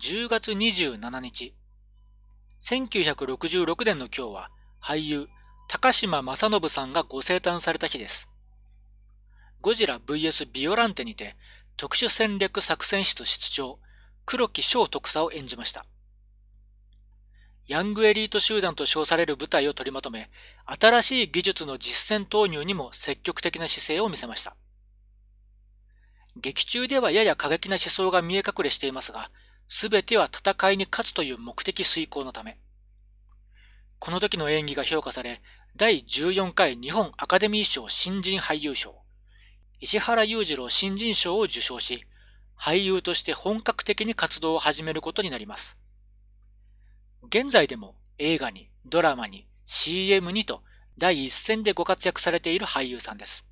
10月27日、1966年の今日は俳優、高島正信さんがご生誕された日です。ゴジラ VS ビオランテにて特殊戦略作戦室室長、黒木翔徳佐を演じました。ヤングエリート集団と称される部隊を取りまとめ、新しい技術の実践投入にも積極的な姿勢を見せました。劇中ではやや過激な思想が見え隠れしていますが、すべては戦いに勝つという目的遂行のため。この時の演技が評価され、第14回日本アカデミー賞新人俳優賞、石原裕次郎新人賞を受賞し、俳優として本格的に活動を始めることになります。現在でも映画に、ドラマに、CM にと第一線でご活躍されている俳優さんです。